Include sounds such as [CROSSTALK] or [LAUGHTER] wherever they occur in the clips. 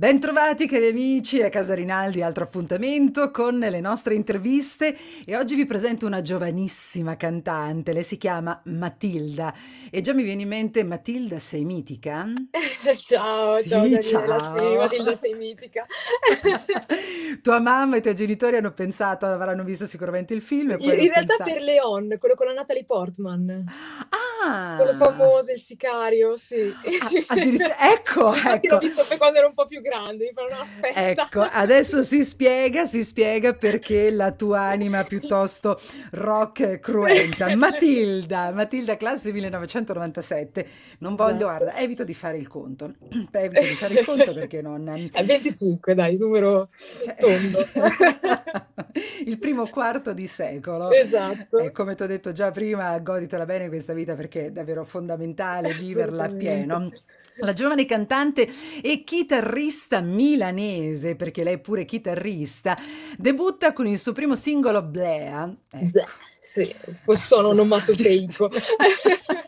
Bentrovati cari amici a Casa Rinaldi, altro appuntamento con le nostre interviste e oggi vi presento una giovanissima cantante, lei si chiama Matilda e già mi viene in mente Matilda sei mitica? [LAUGHS] ciao, sì, ciao Daniela, ciao. sì, Matilda sei mitica. [LAUGHS] Tua mamma e i tuoi genitori hanno pensato, avranno visto sicuramente il film. in realtà pensato... per Leon, quello con la Natalie Portman. Ah! Quello famoso, il sicario, sì. Ah, addirittura... Ecco, [LAUGHS] ecco. L'ho visto quando ero un po' più grande grande, mi no, aspetta. Ecco, adesso si spiega, si spiega perché la tua anima piuttosto rock cruenta. [LAUGHS] Matilda, Matilda classe 1997, non voglio, esatto. guarda, evito di fare il conto, [CLEARS THROAT] evito di fare il conto perché non... [LAUGHS] È 25, dai, numero cioè... tondo. [LAUGHS] [LAUGHS] il primo quarto di secolo. Esatto. E come ti ho detto già prima, goditela bene questa vita perché è davvero fondamentale viverla appieno. La giovane cantante e chitarrista milanese, perché lei è pure chitarrista, debutta con il suo primo singolo Blea. Ecco. Blea sì, sono onomatopeico. [LAUGHS]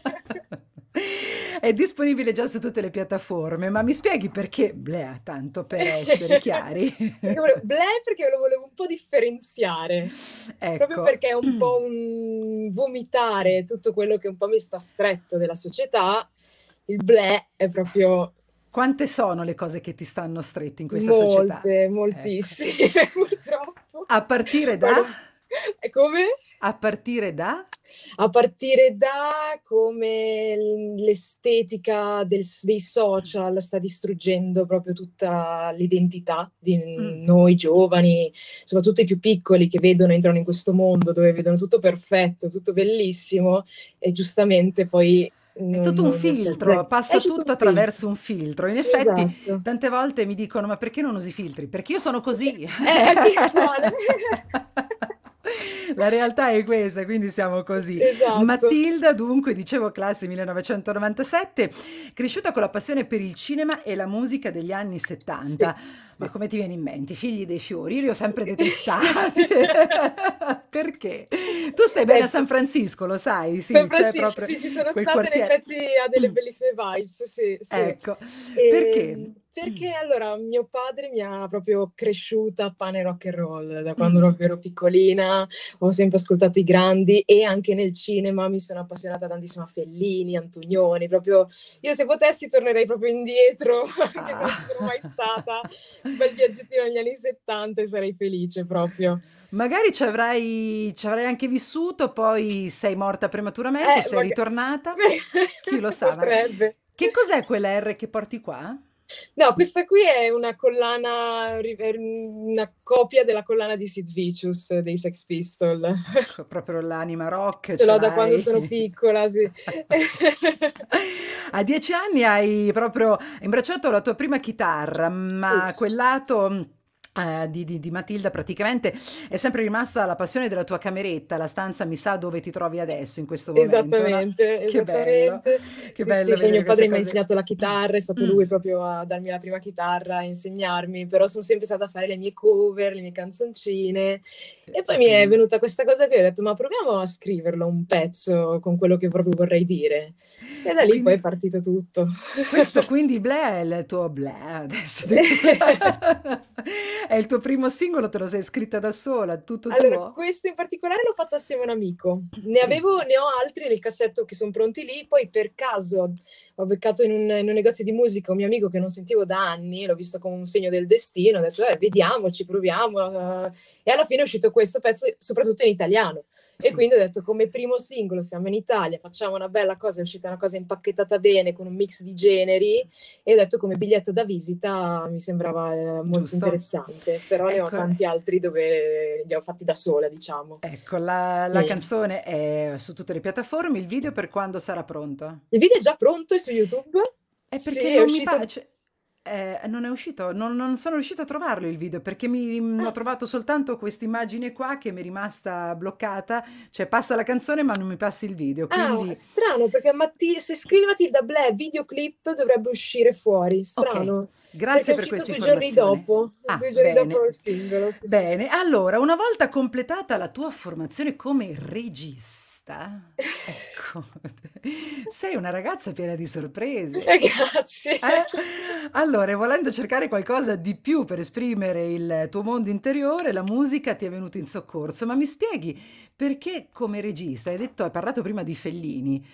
è disponibile già su tutte le piattaforme, ma mi spieghi perché Blea, tanto per essere [LAUGHS] chiari? Blea perché lo volevo un po' differenziare, ecco. proprio perché è un po' [CLEARS THROAT] un vomitare tutto quello che un po' mi sta stretto della società, il Blea è proprio quante sono le cose che ti stanno strette in questa Molte, società? Molte, ecco. moltissime, ecco. [LAUGHS] purtroppo. A partire da... Come? A partire da? A partire da come l'estetica del, dei social sta distruggendo proprio tutta l'identità di mm. noi giovani, soprattutto i più piccoli che vedono, entrano in questo mondo dove vedono tutto perfetto, tutto bellissimo e giustamente poi è tutto un filtro, passa tutto, tutto un attraverso un filtro. In effetti, esatto. tante volte mi dicono: Ma perché non usi filtri? Perché io sono così. Eh, eh [LAUGHS] [LAUGHS] [LAUGHS] La realtà è questa, quindi siamo così. Esatto. Matilda, dunque, dicevo classe 1997, cresciuta con la passione per il cinema e la musica degli anni 70. Sì, Ma come ti viene in mente? I figli dei fiori? Io li ho sempre detestati. [LAUGHS] Perché? Tu stai bene a San ecco. Francisco, lo sai? Sì, San Francisco, cioè sì, ci sono state quartiere. in effetti ha delle bellissime vibes, sì. sì. Ecco, e... Ehm, perché? Perché mm. allora mio padre mi ha proprio cresciuta a pane rock and roll da quando mm. ero piccolina, ho sempre ascoltato i grandi e anche nel cinema mi sono appassionata tantissimo a Fellini, Antonioni, proprio io se potessi tornerei proprio indietro, [LAUGHS] anche se non sono mai ah. stata, un bel viaggettino negli anni 70 e sarei felice proprio. Magari ci avrai, ci avrai anche vissuto, poi sei morta prematuramente, eh, sei maga- ritornata, [LAUGHS] chi lo sa. Ma... Che cos'è quella R che porti qua? No, questa qui è una collana, una copia della collana di Sid Vicious dei Sex Pistol. Ecco, proprio l'anima rock. Ce l'ho da quando sono piccola, sì. [LAUGHS] A dieci anni hai proprio imbracciato la tua prima chitarra, ma sì. quel lato eh, di, di, di, Matilda praticamente è sempre rimasta la passione della tua cameretta, la stanza mi sa dove ti trovi adesso in questo momento. Esattamente, no? esattamente. Che bello. Che sì, sì, mio padre mi ha insegnato la chitarra, è stato mm. lui proprio a darmi la prima chitarra, a insegnarmi, però sono sempre stata a fare le mie cover, le mie canzoncine e poi mi è venuta questa cosa che ho detto ma proviamo a scriverlo un pezzo con quello che proprio vorrei dire e da lì quindi, poi è partito tutto. Questo quindi Ble è il tuo Ble adesso. [LAUGHS] È il tuo primo singolo, te lo sei scritta da sola, tutto allora, questo in particolare l'ho fatto assieme a un amico. Ne sì. avevo, ne ho altri nel cassetto che sono pronti lì, poi per caso ho beccato in un, in un, negozio di musica un mio amico che non sentivo da anni, l'ho visto come un segno del destino, ho detto, eh, vediamoci, proviamo. Eh, e alla fine è uscito questo pezzo, soprattutto in italiano. E sì. quindi ho detto, come primo singolo siamo in Italia, facciamo una bella cosa, è uscita una cosa impacchettata bene, con un mix di generi, e ho detto, come biglietto da visita mi sembrava eh, molto Giusto. interessante, però ecco. ne ho ecco. tanti altri dove li ho fatti da sola, diciamo. Ecco, la, la canzone è su tutte le piattaforme, il video per quando sarà pronto? Il video è già pronto e su YouTube. È perché sì, non è uscito... mi cioè, piace. Eh, non è uscito, non, non, sono riuscita a trovarlo il video perché mi, ah. ho trovato soltanto questa immagine qua che mi è rimasta bloccata, cioè passa la canzone ma non mi passi il video. Ah, quindi... Ah, strano perché Matti, se scrivati da Blè videoclip dovrebbe uscire fuori, strano. Okay. Grazie perché per questa due giorni dopo, ah, due giorni bene. dopo il singolo. Sì, bene, sì, sì. allora una volta completata la tua formazione come regista, basta. Ecco, sei una ragazza piena di sorprese. [LAUGHS] Grazie. Eh? Allora, volendo cercare qualcosa di più per esprimere il tuo mondo interiore, la musica ti è venuta in soccorso. Ma mi spieghi perché come regista, hai detto, hai parlato prima di Fellini,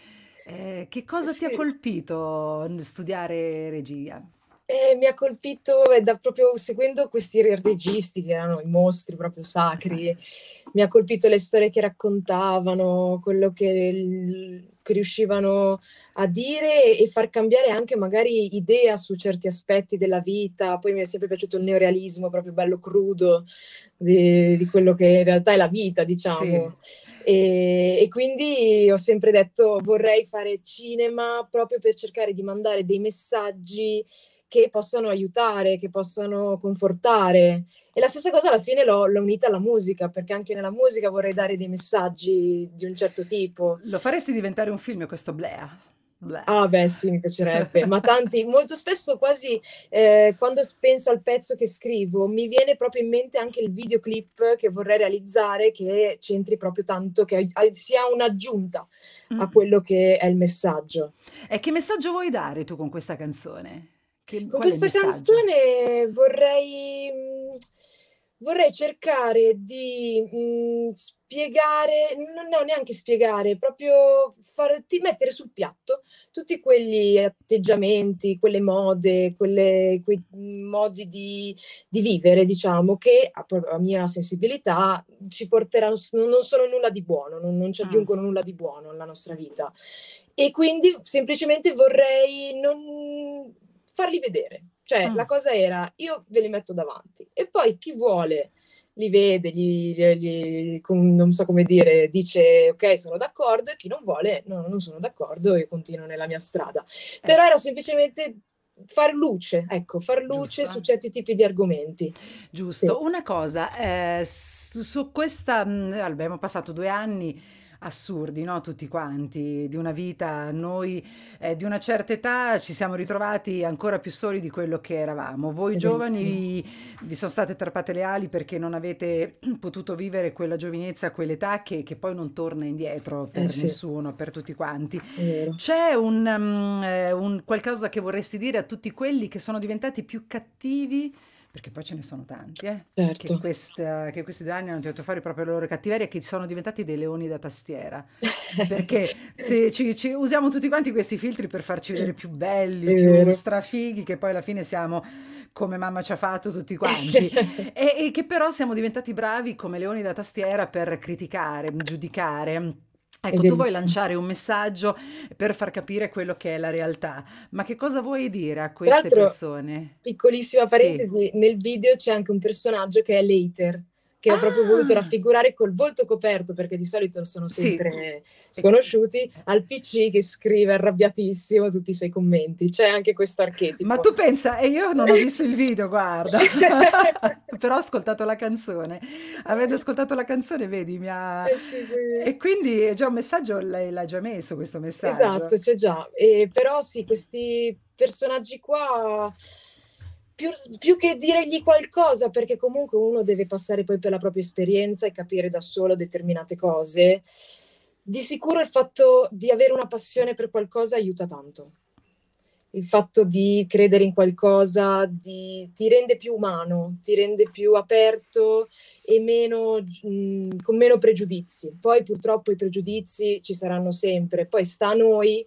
eh, che cosa sì. ti ha colpito studiare regia? Eh, mi ha colpito da, proprio seguendo questi registi che erano i mostri proprio sacri, esatto. mi ha colpito le storie che raccontavano, quello che, che riuscivano a dire e far cambiare anche magari idea su certi aspetti della vita. Poi mi è sempre piaciuto il neorealismo, proprio bello crudo di, di quello che in realtà è la vita, diciamo. Sì. E, e quindi ho sempre detto vorrei fare cinema proprio per cercare di mandare dei messaggi che possano aiutare, che possano confortare. E la stessa cosa alla fine l'ho, l'ho, unita alla musica, perché anche nella musica vorrei dare dei messaggi di un certo tipo. Lo faresti diventare un film questo Blea? Blea. Ah beh sì, mi piacerebbe, ma tanti, molto spesso quasi eh, quando penso al pezzo che scrivo mi viene proprio in mente anche il videoclip che vorrei realizzare che c'entri proprio tanto, che sia un'aggiunta mm. a quello che è il messaggio. E che messaggio vuoi dare tu con questa canzone? Che, Con questa canzone vorrei, mhmm, vorrei cercare di mh, mhmm, spiegare, non no, neanche spiegare, proprio farti mettere sul piatto tutti quegli atteggiamenti, quelle mode, quelle, quei mhmm, modi di, di vivere, diciamo, che a, a, mia sensibilità ci porteranno, non sono nulla di buono, non, non ci ah. aggiungono ah. nulla di buono alla nostra vita. E quindi semplicemente vorrei non farli vedere. Cioè, ah. la cosa era, io ve li metto davanti e poi chi vuole li vede, li, li, li, non so come dire, dice ok sono d'accordo e chi non vuole no, non sono d'accordo e continuo nella mia strada. Eh. Però era semplicemente far luce, ecco, far luce Giusto. su certi tipi di argomenti. Giusto, sì. una cosa, eh, su, su, questa, mh, mm, abbiamo passato due anni assurdi, no? tutti quanti, di una vita, noi eh, di una certa età ci siamo ritrovati ancora più soli di quello che eravamo. Voi Bellissimo. giovani vi sono state trappate le ali perché non avete [CLEARS THROAT] potuto vivere quella giovinezza, quell'età che, che, poi non torna indietro per eh sì. nessuno, per tutti quanti. C'è un, um, un qualcosa che vorresti dire a tutti quelli che sono diventati più cattivi? perché poi ce ne sono tanti, eh, certo. che, questa, che, questi due anni hanno tirato fuori proprio la loro cattiveria e che sono diventati dei leoni da tastiera, [LAUGHS] perché se ci, ci usiamo tutti quanti questi filtri per farci vedere più belli, più strafighi, che poi alla fine siamo come mamma ci ha fatto tutti quanti, [LAUGHS] e, e che però siamo diventati bravi come leoni da tastiera per criticare, giudicare Ecco, tu vuoi lanciare un messaggio per far capire quello che è la realtà, ma che cosa vuoi dire a queste persone? Piccolissima parentesi, sì. nel video c'è anche un personaggio che è l'hater, che ah. ho proprio voluto ah! raffigurare col volto coperto, perché di solito sono sempre sì. sconosciuti, al PC che scrive arrabbiatissimo tutti i suoi commenti. C'è anche questo archetipo. Ma tu pensa, e io non ho [LAUGHS] visto il video, guarda, [LAUGHS] però ho ascoltato la canzone. Avendo ascoltato la canzone, vedi, mi ha... eh sì, quindi... E quindi è eh, già un messaggio, lei l'ha già messo questo messaggio. Esatto, c'è già. E, però sì, questi personaggi qua più, più, che diregli qualcosa, perché comunque uno deve passare poi per la propria esperienza e capire da solo determinate cose, di sicuro il fatto di avere una passione per qualcosa aiuta tanto. Il fatto di credere in qualcosa di, ti rende più umano, ti rende più aperto e meno, mh, mm, con meno pregiudizi. Poi purtroppo i pregiudizi ci saranno sempre, poi sta a noi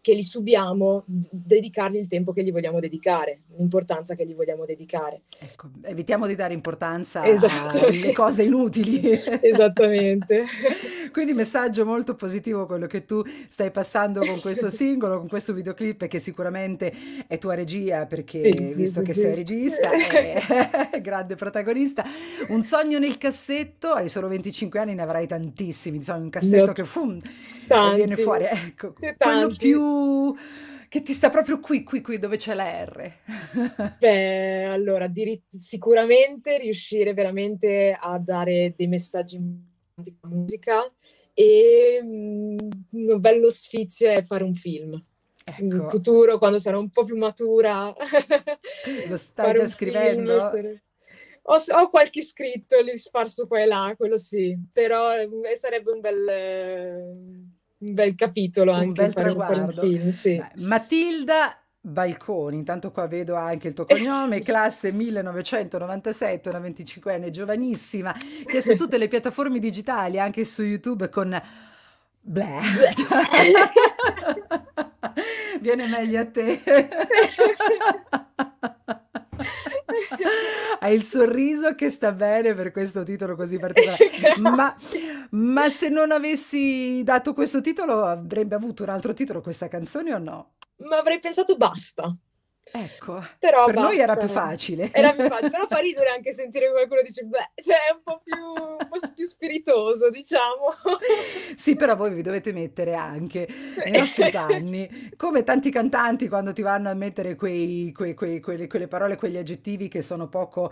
che li subiamo, dedicargli il tempo che gli vogliamo dedicare, l'importanza che gli vogliamo dedicare. Ecco, evitiamo di dare importanza alle esatto. cose inutili. [LAUGHS] Esattamente. [LAUGHS] Quindi messaggio molto positivo quello che tu stai passando con questo [LAUGHS] singolo, con questo videoclip che sicuramente è tua regia perché sì, visto sì, che sì. sei regista [LAUGHS] e eh, [LAUGHS] grande protagonista, un sogno nel cassetto, hai solo 25 anni, ne avrai tantissimi, insomma un cassetto no. che fum, viene fuori, ecco, tanti. quello più che ti sta proprio qui, qui, qui dove c'è la R? Beh, allora, sicuramente riuscire veramente a dare dei messaggi musica e mm, un bello sfizio è fare un film. Ecco. In futuro, quando sarò un po' più matura, lo [LAUGHS] stai già scrivendo? ho, ho, qualche scritto lì sparso qua e là, quello sì, però eh, sarebbe un bel... Eh un bel capitolo anche un bel fare, fare un film. Sì. Matilda Balconi, intanto qua vedo anche il tuo cognome, [LAUGHS] classe 1997, una 25enne giovanissima, che è su tutte le piattaforme digitali, anche su YouTube con... Bleh. [LAUGHS] Viene meglio a te. Hai il sorriso che sta bene per questo titolo così particolare. Ma, ma se non avessi dato questo titolo, avrebbe avuto un altro titolo questa canzone o no? ma avrei pensato basta. Ecco, però per basta. noi era più facile. Era più facile, però fa ridere anche sentire qualcuno dice, beh, cioè è un po' più, un po più spiritoso, diciamo. [LAUGHS] sì, però voi vi dovete mettere anche nei nostri [LAUGHS] panni, come tanti cantanti quando ti vanno a mettere quei, quei, quei, quelle, quelle, parole, quegli aggettivi che sono poco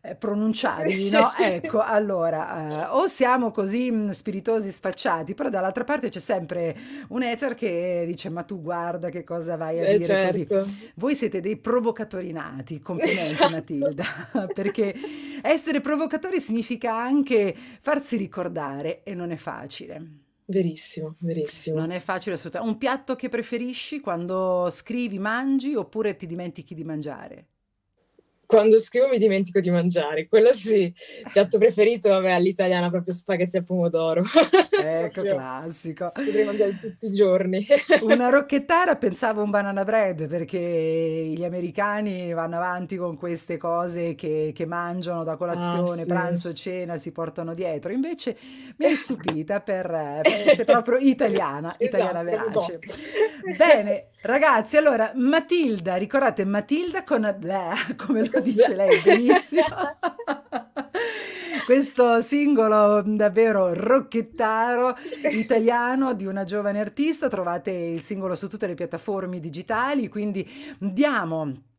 eh, pronunciabili, sì. no? [LAUGHS] Ecco, allora, eh, o siamo così mm, spiritosi, sfacciati, però dall'altra parte c'è sempre un hater che dice, ma tu guarda che cosa vai a eh, dire certo. così. Voi siete siete dei provocatori nati, complimenti [LAUGHS] esatto. Matilda, [LAUGHS] perché essere provocatori significa anche farsi ricordare e non è facile. Verissimo, verissimo. Non è facile assolutamente. Un piatto che preferisci quando scrivi, mangi oppure ti dimentichi di mangiare? quando scrivo mi dimentico di mangiare, quello sì. Piatto preferito, vabbè, all'italiana proprio spaghetti al pomodoro. Ecco, classico. Potrei mangiare tutti i giorni. Una [LAUGHS] rocchettara pensavo un banana bread, perché gli americani vanno avanti con queste cose che, che mangiano da ah, colazione, ah, sì. pranzo, cena, si portano dietro. Invece mi hai stupita per, per essere proprio [LAUGHS] italiana, esatto, italiana verace. Bene, ragazzi, allora, Matilda, ricordate Matilda con... Bleh, come [LAUGHS] dice lei [LAUGHS] benissimo. Questo singolo davvero rocchettaro italiano di una giovane artista, trovate il singolo su tutte le piattaforme digitali, quindi diamo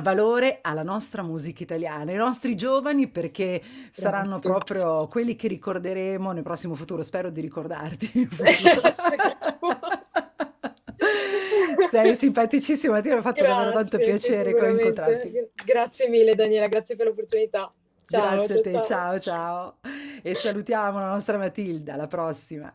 valore alla nostra musica italiana, ai nostri giovani perché Grazie. saranno proprio quelli che ricorderemo nel prossimo futuro, spero di ricordarti. [LAUGHS] sei simpaticissima, ti ho fatto grazie, tanto piacere incontrarti. Grazie mille Daniela, grazie per l'opportunità. Ciao, grazie ciao, a te, ciao. ciao ciao. E salutiamo la nostra Matilda, alla prossima.